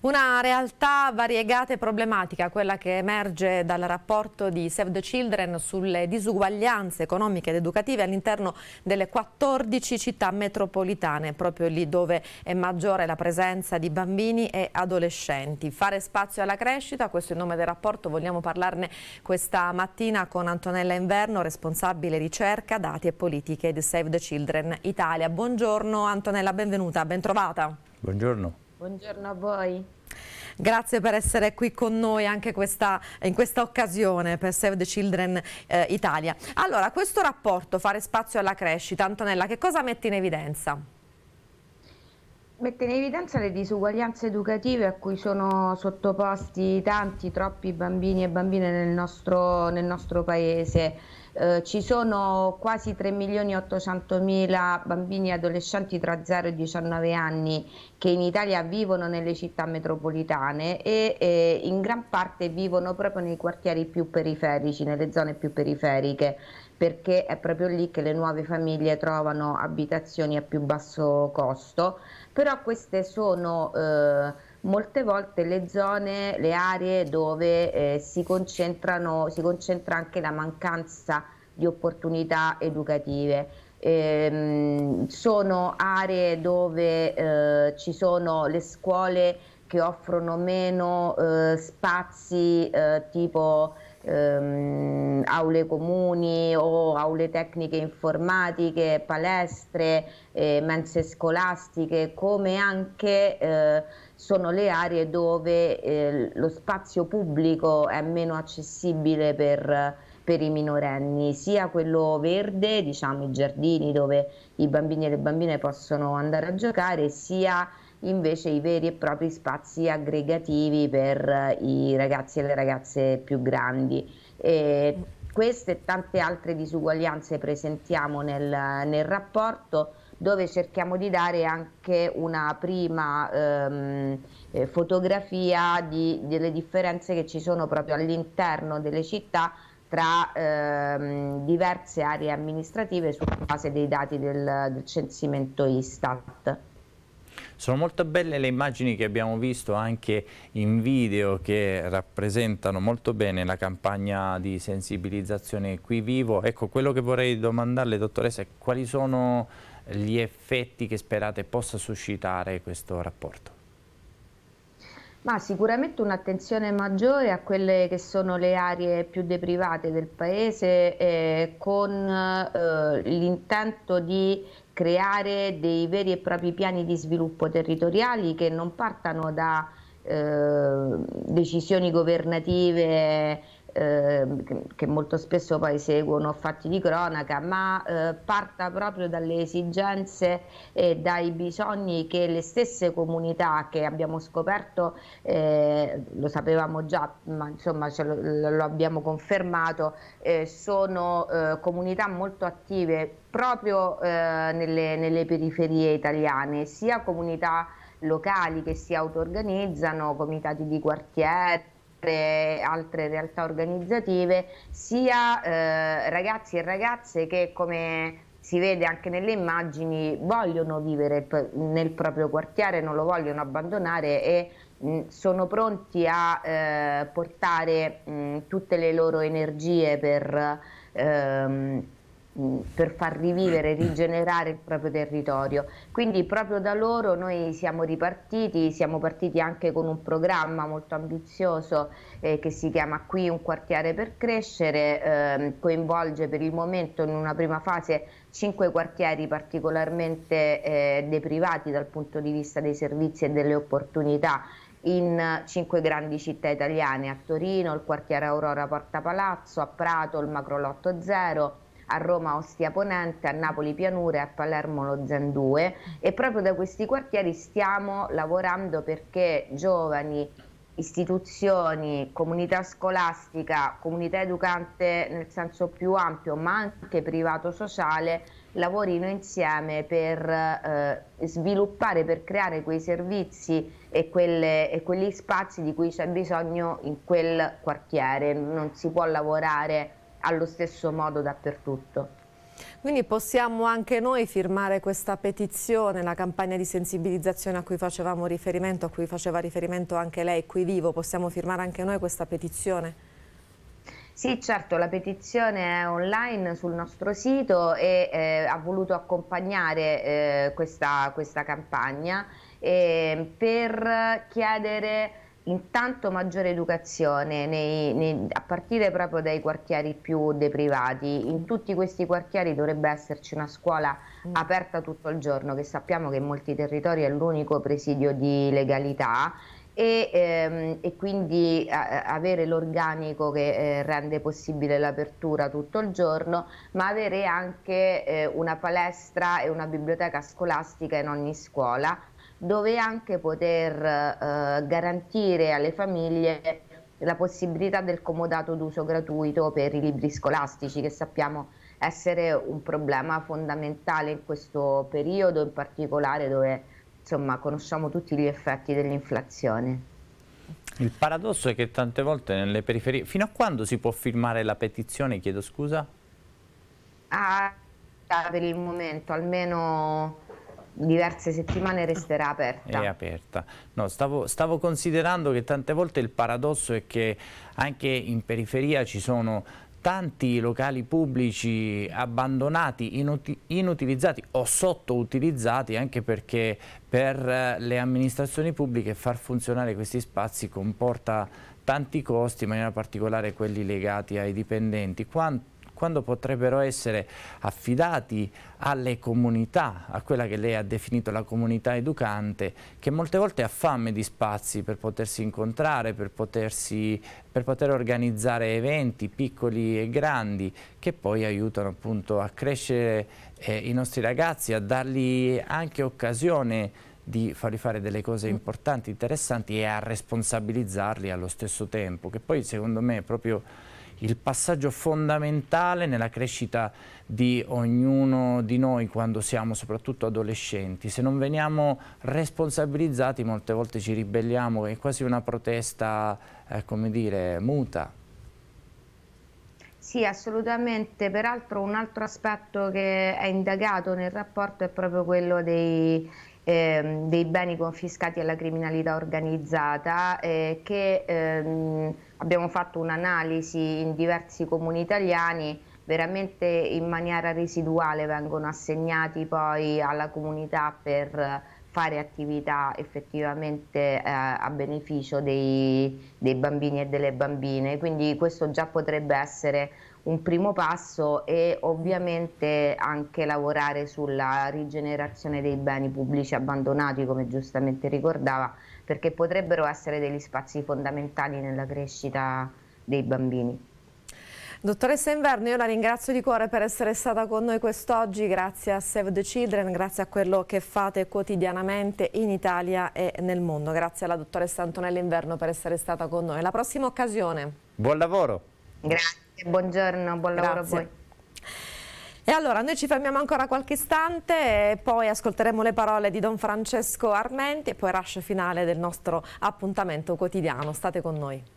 Una realtà variegata e problematica, quella che emerge dal rapporto di Save the Children sulle disuguaglianze economiche ed educative all'interno delle 14 città metropolitane, proprio lì dove è maggiore la presenza di bambini e adolescenti. Fare spazio alla crescita, questo è il nome del rapporto, vogliamo parlarne questa mattina con Antonella Inverno, responsabile ricerca, dati e politiche di Save the Children Italia. Buongiorno Antonella, benvenuta, bentrovata. Buongiorno. Buongiorno a voi. Grazie per essere qui con noi anche questa, in questa occasione per Save the Children eh, Italia. Allora, questo rapporto, fare spazio alla crescita, Antonella, che cosa mette in evidenza? Mette in evidenza le disuguaglianze educative a cui sono sottoposti tanti, troppi bambini e bambine nel nostro, nel nostro paese. Eh, ci sono quasi 3 milioni e 800 mila bambini e adolescenti tra 0 e 19 anni che in Italia vivono nelle città metropolitane e eh, in gran parte vivono proprio nei quartieri più periferici, nelle zone più periferiche perché è proprio lì che le nuove famiglie trovano abitazioni a più basso costo, però queste sono eh, molte volte le zone, le aree dove eh, si, si concentra anche la mancanza di opportunità educative. Eh, sono aree dove eh, ci sono le scuole che offrono meno eh, spazi eh, tipo ehm, aule comuni o aule tecniche informatiche, palestre, eh, mense scolastiche, come anche eh, sono le aree dove lo spazio pubblico è meno accessibile per per i minorenni, sia quello verde, diciamo i giardini dove i bambini e le bambine possono andare a giocare, sia invece i veri e propri spazi aggregativi per eh, i ragazzi e le ragazze più grandi. E queste e tante altre disuguaglianze presentiamo nel, nel rapporto dove cerchiamo di dare anche una prima ehm, eh, fotografia di, delle differenze che ci sono proprio all'interno delle città tra ehm, diverse aree amministrative sulla base dei dati del, del censimento Istat. Sono molto belle le immagini che abbiamo visto anche in video che rappresentano molto bene la campagna di sensibilizzazione qui vivo. Ecco, quello che vorrei domandarle, dottoressa, è quali sono gli effetti che sperate possa suscitare questo rapporto? Ma sicuramente un'attenzione maggiore a quelle che sono le aree più deprivate del paese eh, con eh, l'intento di creare dei veri e propri piani di sviluppo territoriali che non partano da eh, decisioni governative Ehm, che molto spesso poi seguono fatti di cronaca, ma eh, parta proprio dalle esigenze e dai bisogni che le stesse comunità che abbiamo scoperto, eh, lo sapevamo già, ma insomma lo, lo, abbiamo confermato, eh, sono eh, comunità molto attive proprio eh, nelle, nelle periferie italiane, sia comunità locali che si auto-organizzano, comitati di quartiere, altre, altre realtà organizzative, sia eh, ragazzi e ragazze che come si vede anche nelle immagini vogliono vivere nel proprio quartiere, non lo vogliono abbandonare e sono pronti a eh, portare mh, tutte le loro energie per... Ehm, per far rivivere e rigenerare il proprio territorio. Quindi proprio da loro noi siamo ripartiti, siamo partiti anche con un programma molto ambizioso eh, che si chiama Qui un quartiere per crescere, eh, coinvolge per il momento in una prima fase cinque quartieri particolarmente eh, deprivati dal punto di vista dei servizi e delle opportunità in cinque grandi città italiane, a Torino, il quartiere Aurora Porta Palazzo, a Prato, il Macrolotto Zero, a Roma Ostia Ponente, a Napoli Pianure, a Palermo Lo Zandue e proprio da questi quartieri stiamo lavorando perché giovani, istituzioni, comunità scolastica, comunità educante nel senso più ampio, ma anche privato sociale, lavorino insieme per eh, sviluppare, per creare quei servizi e, quelle, e quegli spazi di cui c'è bisogno in quel quartiere. Non si può lavorare allo stesso modo dappertutto. Quindi possiamo anche noi firmare questa petizione, la campagna di sensibilizzazione a cui facevamo riferimento, a cui faceva riferimento anche lei qui vivo, possiamo firmare anche noi questa petizione? Sì, certo, la petizione è online sul nostro sito e eh, ha voluto accompagnare eh, questa, questa, campagna eh, per chiedere intanto maggiore educazione nei, nei, a partire proprio dai quartieri più deprivati. In tutti questi quartieri dovrebbe esserci una scuola mm. aperta tutto il giorno, che sappiamo che in molti territori è l'unico presidio di legalità. E, ehm, e quindi a, avere l'organico che eh, rende possibile l'apertura tutto il giorno, ma avere anche eh, una palestra e una biblioteca scolastica in ogni scuola dove anche poter eh, garantire alle famiglie la possibilità del comodato d'uso gratuito per i libri scolastici che sappiamo essere un problema fondamentale in questo periodo in particolare dove insomma conosciamo tutti gli effetti dell'inflazione. Il paradosso è che tante volte nelle periferie, fino a quando si può firmare la petizione, chiedo scusa? Ah, per il momento, almeno diverse settimane resterà aperta. È aperta. No, stavo, stavo, considerando che tante volte il paradosso è che anche in periferia ci sono tanti locali pubblici abbandonati, inuti inutilizzati o sottoutilizzati anche perché per eh, le amministrazioni pubbliche far funzionare questi spazi comporta tanti costi, ma in particolare quelli legati ai dipendenti. Quanto quando potrebbero essere affidati alle comunità, a quella che lei ha definito la comunità educante, che molte volte ha fame di spazi per potersi incontrare, per, potersi, per poter organizzare eventi piccoli e grandi che poi aiutano appunto a crescere eh, i nostri ragazzi, a dargli anche occasione di fargli fare delle cose mm. importanti, interessanti e a responsabilizzarli allo stesso tempo, che poi secondo me è proprio il passaggio fondamentale nella crescita di ognuno di noi quando siamo soprattutto adolescenti. Se non veniamo responsabilizzati molte volte ci ribelliamo, è quasi una protesta, eh, come dire, muta. Sì, assolutamente. Peraltro un altro aspetto che è indagato nel rapporto è proprio quello dei, ehm, dei beni confiscati alla criminalità organizzata eh, che ehm, abbiamo fatto un'analisi in diversi comuni italiani veramente in maniera residuale vengono assegnati poi alla comunità per fare attività effettivamente eh, a beneficio dei, dei bambini e delle bambine, quindi questo già potrebbe essere un primo passo e ovviamente anche lavorare sulla rigenerazione dei beni pubblici abbandonati, come giustamente ricordava, perché potrebbero essere degli spazi fondamentali nella crescita dei bambini. Dottoressa Inverno, io la ringrazio di cuore per essere stata con noi quest'oggi, grazie a Save the Children, grazie a quello che fate quotidianamente in Italia e nel mondo. Grazie alla dottoressa Antonella Inverno per essere stata con noi. La prossima occasione. Buon lavoro. Grazie, buongiorno, buon Grazie. lavoro a voi. E allora noi ci fermiamo ancora qualche istante poi ascolteremo le parole di Don Francesco Armenti e poi rush finale del nostro appuntamento quotidiano. State con noi.